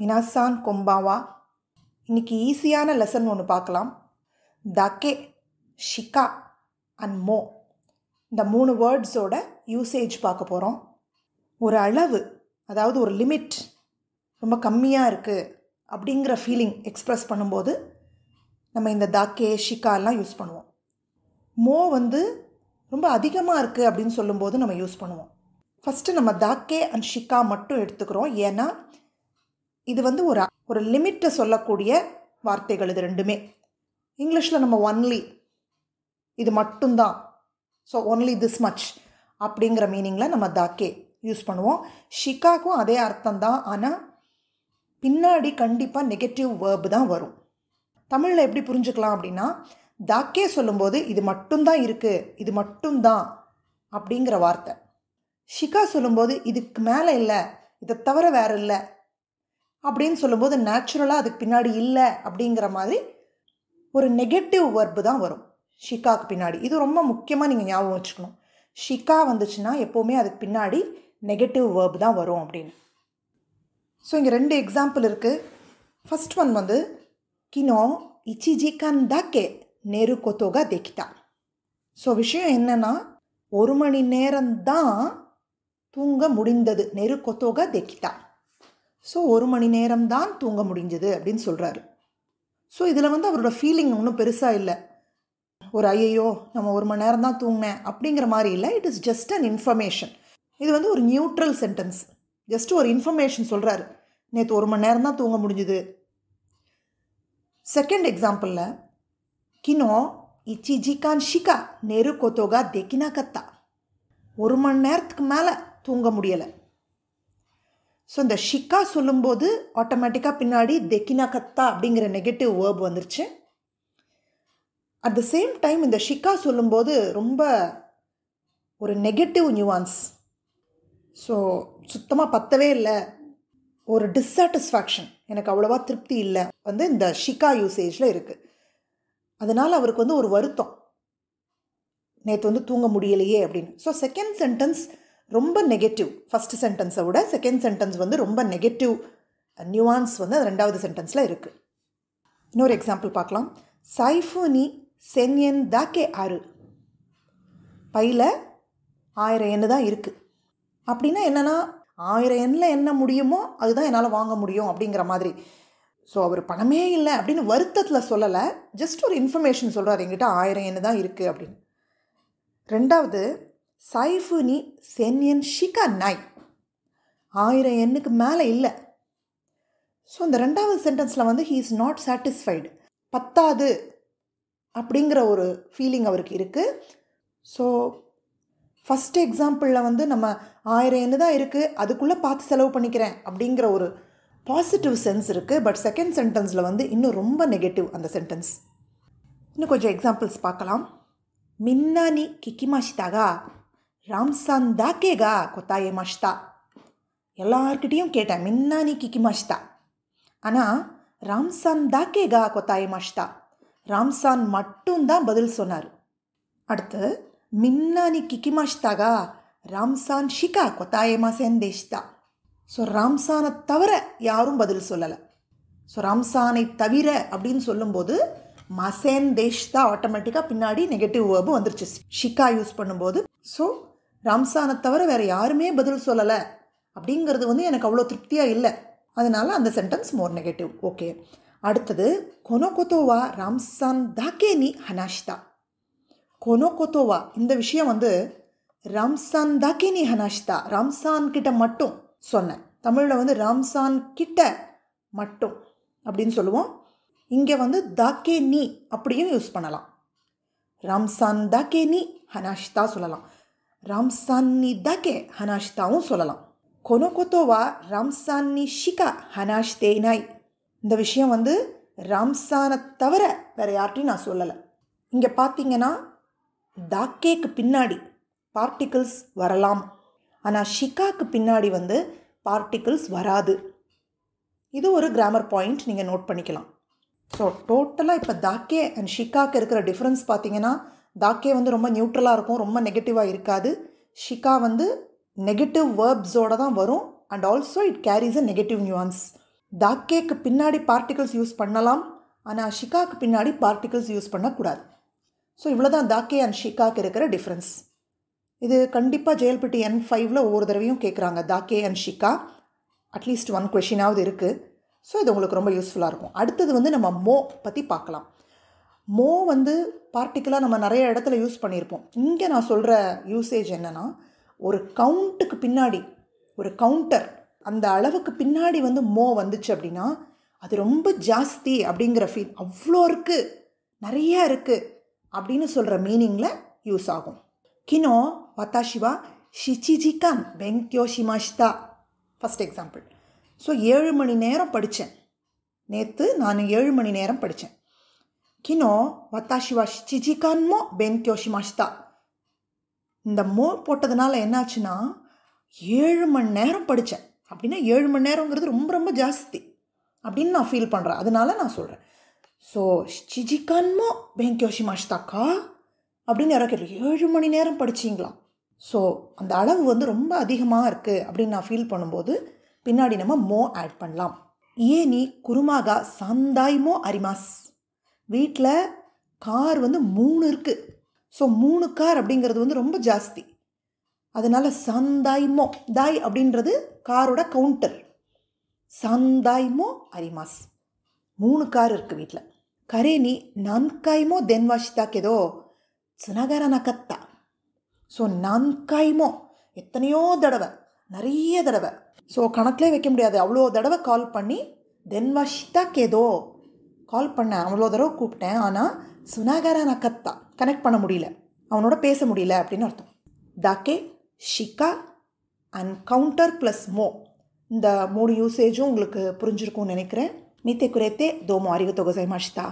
மினாசான் கொம்பாவா இன்றைக்கி ஈஸியான லெசன் ஒன்று பார்க்கலாம் தக்கே ஷிகா அண்ட் மோ இந்த மூணு வேர்ட்ஸோட யூசேஜ் பார்க்க போகிறோம் ஒரு அளவு அதாவது ஒரு லிமிட் ரொம்ப கம்மியாக இருக்குது அப்படிங்கிற ஃபீலிங் எக்ஸ்ப்ரெஸ் பண்ணும்போது நம்ம இந்த தாக்கே ஷிகாலாம் யூஸ் பண்ணுவோம் மோ வந்து ரொம்ப அதிகமாக இருக்குது அப்படின்னு சொல்லும்போது நம்ம யூஸ் பண்ணுவோம் ஃபஸ்ட்டு நம்ம தாக்கே அண்ட் ஷிகா மட்டும் எடுத்துக்கிறோம் ஏன்னா இது வந்து ஒரு ஒரு லிமிட்டை சொல்லக்கூடிய வார்த்தைகள் இது ரெண்டுமே இங்கிலீஷில் நம்ம ஒன்லி இது மட்டும்தான் ஸோ ஒன்லி திஸ் மச் அப்படிங்கிற மீனிங்கில் நம்ம தாக்கே யூஸ் பண்ணுவோம் ஷிகாக்கும் அதே அர்த்தம் தான் ஆனால் பின்னாடி கண்டிப்பாக நெகட்டிவ் வேர்பு தான் வரும் தமிழில் எப்படி புரிஞ்சுக்கலாம் அப்படின்னா தாக்கே சொல்லும்போது இது மட்டும்தான் இருக்குது இது மட்டும்தான் அப்படிங்கிற வார்த்தை ஷிகா சொல்லும்போது இதுக்கு மேலே இல்லை இதை தவிர வேறு இல்லை அப்படின்னு சொல்லும்போது நேச்சுரலாக அதுக்கு பின்னாடி இல்லை அப்படிங்கிற மாதிரி ஒரு நெகட்டிவ் வர்பு தான் வரும் ஷிக்காவுக்கு பின்னாடி இது ரொம்ப முக்கியமாக நீங்கள் ஞாபகம் வச்சுக்கணும் ஷிக்கா வந்துச்சுன்னா எப்போவுமே அதுக்கு பின்னாடி நெகட்டிவ் வேர்பு தான் வரும் அப்படின்னு ஸோ இங்கே ரெண்டு எக்ஸாம்பிள் இருக்குது ஃபஸ்ட் ஒன் வந்து கினோ இச்சிஜிகான் தாக்கே நேரு கொத்தோகா தேக்கிட்டா ஸோ விஷயம் என்னென்னா ஒரு மணி நேரம்தான் தூங்க முடிந்தது நெரு கொத்தோகா தேக்கிட்டா ஸோ ஒரு மணி நேரம் தான் தூங்க முடிஞ்சது அப்படின்னு சொல்கிறாரு ஸோ இதில் வந்து அவரோட ஃபீலிங் ஒன்றும் பெருசாக இல்லை ஒரு ஐயையோ நம்ம ஒரு மணி நேரம் தான் தூங்கினேன் அப்படிங்கிற மாதிரி இல்லை it is just an information இது வந்து ஒரு நியூட்ரல் சென்டென்ஸ் ஜஸ்ட் ஒரு இன்ஃபர்மேஷன் சொல்கிறாரு நேற்று ஒரு மணி நேரம் தான் தூங்க முடிஞ்சுது செகண்ட் எக்ஸாம்பிளில் கினோ இச்சி ஜிகான் ஷிகா நெரு கொத்தோகா தெக்கினா கத்தா ஒரு மணி நேரத்துக்கு மேலே தூங்க முடியலை ஸோ இந்த ஷிக்கா சொல்லும்போது ஆட்டோமேட்டிக்காக பின்னாடி தெக்கினா கத்தா அப்படிங்கிற நெகட்டிவ் வேர்ப் வந்துருச்சு அட் த சேம் டைம் இந்த ஷிக்கா சொல்லும்போது ரொம்ப ஒரு நெகட்டிவ் நியூவான்ஸ் ஸோ சுத்தமாக பத்தவே இல்லை ஒரு டிஸ்சாட்டிஸ்ஃபேக்ஷன் எனக்கு அவ்வளோவா திருப்தி இல்லை வந்து இந்த ஷிக்கா யூசேஜில் இருக்குது அதனால் அவருக்கு வந்து ஒரு வருத்தம் நேற்று வந்து தூங்க முடியலையே அப்படின்னு ஸோ செகண்ட் சென்டென்ஸ் ரொம்ப நெகட்டிவ் ஃபஸ்ட் சென்டென்ஸை விட செகண்ட் சென்டென்ஸ் வந்து ரொம்ப நெகட்டிவ் நியூவான்ஸ் வந்து ரெண்டாவது சென்டென்ஸில் இருக்குது இன்னொரு எக்ஸாம்பிள் பார்க்கலாம் சைஃபோனி சென்யன் தாக்கே ஆறு பையில் ஆயிரம் எண்ணு தான் இருக்குது அப்படின்னா என்னென்னா ஆயிரம் எண்ணில் என்ன முடியுமோ அதுதான் என்னால் வாங்க முடியும் அப்படிங்கிற மாதிரி ஸோ அவர் பணமே இல்லை அப்படின்னு வருத்தத்தில் சொல்லலை ஜஸ்ட் ஒரு இன்ஃபர்மேஷன் சொல்கிறார் எங்கிட்ட ஆயிரம் எண்ணு தான் இருக்குது அப்படின்னு ரெண்டாவது சைஃபு நீ சென்யன் ஷிகா நாய் ஆயிரம் எண்ணுக்கு மேலே இல்லை ஸோ இந்த ரெண்டாவது சென்டென்ஸில் வந்து ஹீ இஸ் நாட் சாட்டிஸ்ஃபைடு பத்தாது அப்படிங்கிற ஒரு ஃபீலிங் அவருக்கு இருக்குது ஸோ ஃபஸ்ட் எக்ஸாம்பிளில் வந்து நம்ம ஆயிரம் எண்ணு தான் இருக்குது அதுக்குள்ளே பார்த்து செலவு பண்ணிக்கிறேன் அப்படிங்கிற ஒரு பாசிட்டிவ் சென்ஸ் இருக்குது பட் செகண்ட் சென்டென்ஸில் வந்து இன்னும் ரொம்ப நெகட்டிவ் அந்த சென்டென்ஸ் இன்னும் கொஞ்சம் எக்ஸாம்பிள்ஸ் பார்க்கலாம் மின்னா மின்னானி கிக்கிமாஷிதாகா ராம்சான் தாக்கேகா கொத்தாயே மஷ்தா எல்லார்கிட்டேயும் கேட்டேன் மின்னானி கிக்கி மஷ்தா ஆனால் ராம்சான் தாக்கேகா கொத்தாயே மஷ்தா ராம்சான் மட்டும்தான் பதில் சொன்னார் அடுத்து மின்னானி கிக்கி மஷ்தாகா ராம்சான் ஷிகா கொத்தாயே மாசேன் தேஷ்தா ஸோ ராம்சானை தவிர யாரும் பதில் சொல்லலை ஸோ ராம்சானை தவிர அப்படின்னு சொல்லும்போது மசேன் தேஷ்தா ஆட்டோமேட்டிக்காக பின்னாடி நெகட்டிவ் வேர்பு வந்துருச்சு ஷிகா யூஸ் பண்ணும்போது ஸோ ராம்சானை தவிர வேறு யாருமே பதில் சொல்லலை அப்படிங்கிறது வந்து எனக்கு அவ்வளோ திருப்தியாக இல்லை அதனால் அந்த சென்டென்ஸ் மோர் நெகட்டிவ் ஓகே அடுத்தது கொனோகொத்தோவா ராம்சான் தாக்கே நீ ஹனாஷ்தா கொனோகொத்தோவா இந்த விஷயம் வந்து ராம்சான் தாக்கே நீ ஹனாஷ்தா ராம்சான் கிட்ட மட்டும் சொன்னேன் தமிழில் வந்து ராம்சான் கிட்ட மட்டும் அப்படின்னு சொல்லுவோம் இங்கே வந்து தாக்கே நீ அப்படியும் யூஸ் பண்ணலாம் ராம்சான் தாக்கே நீ ஹனாஷ்தா சொல்லலாம் சொல்லலாம் ஷிகா ラムさんにだけ話したを சொல்லலாம் இந்த விஷயம் வந்து ரம்சானை தவிர வேறு யார்ட்டையும் நான் சொல்லலை இங்கே பார்த்தீங்கன்னா தாக்கேக்கு பின்னாடி பார்ட்டிகிள்ஸ் வரலாம் ஆனால் ஷிகாக்கு பின்னாடி வந்து பார்ட்டிகிள்ஸ் வராது இது ஒரு கிராமர் பாயிண்ட் நீங்கள் நோட் பண்ணிக்கலாம் ஸோ டோட்டலாக இப்போ தாக்கே அண்ட் ஷிகாக்கு இருக்கிற டிஃப்ரென்ஸ் பார்த்தீங்கன்னா தாக்கே வந்து ரொம்ப நியூட்ரலாக இருக்கும் ரொம்ப நெகட்டிவாக இருக்காது ஷிகா வந்து நெகட்டிவ் வேர்ப்ஸோடு தான் வரும் and also it carries a negative nuance தாக்கேக்கு பின்னாடி பார்ட்டிகல்ஸ் யூஸ் பண்ணலாம் ஆனால் ஷிகாக்கு பின்னாடி பார்ட்டிகல்ஸ் யூஸ் பண்ணக்கூடாது ஸோ இவ்வளோ தான் தாக்கே அண்ட் ஷிகாக்கு இருக்கிற டிஃப்ரென்ஸ் இது கண்டிப்பாக ஜெயல்பட்டி என் ஃபைவ்ல ஒவ்வொரு தடவையும் கேட்குறாங்க தாக்கே அண்ட் ஷிகா அட்லீஸ்ட் ஒன் கொஷினாவது இருக்குது ஸோ இது உங்களுக்கு ரொம்ப யூஸ்ஃபுல்லாக இருக்கும் அடுத்தது வந்து நம்ம மோ பற்றி பார்க்கலாம் மோ வந்து பார்ட்டிக்கலாக நம்ம நிறைய இடத்துல யூஸ் பண்ணியிருப்போம் இங்கே நான் சொல்கிற யூசேஜ் என்னென்னா ஒரு கவுண்ட்டுக்கு பின்னாடி ஒரு கவுண்டர் அந்த அளவுக்கு பின்னாடி வந்து மோ வந்துச்சு அப்படின்னா அது ரொம்ப ஜாஸ்தி அப்படிங்கிற ஃபீல் அவ்வளோ இருக்குது நிறையா இருக்குது அப்படின்னு சொல்கிற மீனிங்கில் யூஸ் ஆகும் கினோ வத்தாஷிவா ஷிச்சிஜிகான் பெங்க்யோ ஷிமாஷிதா ஃபஸ்ட் எக்ஸாம்பிள் ஸோ ஏழு மணி நேரம் படித்தேன் நேற்று நான் ஏழு மணி நேரம் படித்தேன் 昨日私は7時間も勉強しました。இந்த மோ போட்டதுனால என்னாச்சுன்னா ஏழு மணி நேரம் படித்தேன் அப்படின்னா ஏழு மணி நேரங்கிறது ரொம்ப ரொம்ப ஜாஸ்தி அப்படின்னு நான் ஃபீல் பண்ணுறேன் அதனால நான் சொல்கிறேன் ஸோ சிஜிகான்மோ பெங்கியோஷி மாஷ்தாக்கா அப்படின்னு யாரோ கேட்டு ஏழு மணி நேரம் படிச்சிங்களாம் ஸோ அந்த அளவு வந்து ரொம்ப அதிகமாக இருக்குது அப்படின்னு நான் ஃபீல் பண்ணும்போது பின்னாடி நம்ம மோ ஆட் பண்ணலாம் ஏ நீ குருமாகா சாந்தாய்மோ அரிமாஸ் வீட்டில் கார் வந்து மூணு இருக்குது ஸோ மூணு கார் அப்படிங்கிறது வந்து ரொம்ப ஜாஸ்தி அதனால் சந்தாய்மோ தாய் அப்படின்றது காரோட கவுண்டர் சந்தாய்மோ அரிமாஸ் மூணு கார் இருக்குது வீட்டில் கரேனி நான்காய்மோ தென்வாஷிதாக்கேதோ சுனகர நகத்தா ஸோ நான்காய்மோ எத்தனையோ தடவை நிறைய தடவை ஸோ கணக்கிலே வைக்க முடியாது அவ்வளோ தடவை கால் பண்ணி தென்வாஷிதா கேதோ கால் பண்ணேன் அவ்வளோ தடவை கூப்பிட்டேன் ஆனால் சுனாகரா நக்கத்தா கனெக்ட் பண்ண முடியல அவனோட பேச முடியல அப்படின்னு அர்த்தம் தாக்கே ஷிகா அண்ட் கவுண்டர் ப்ளஸ் மோ இந்த மூணு யூசேஜும் உங்களுக்கு புரிஞ்சிருக்கும்னு நினைக்கிறேன் மீத்தே குறைத்தே தோமோ அறிவு தொகை மாஷ்தா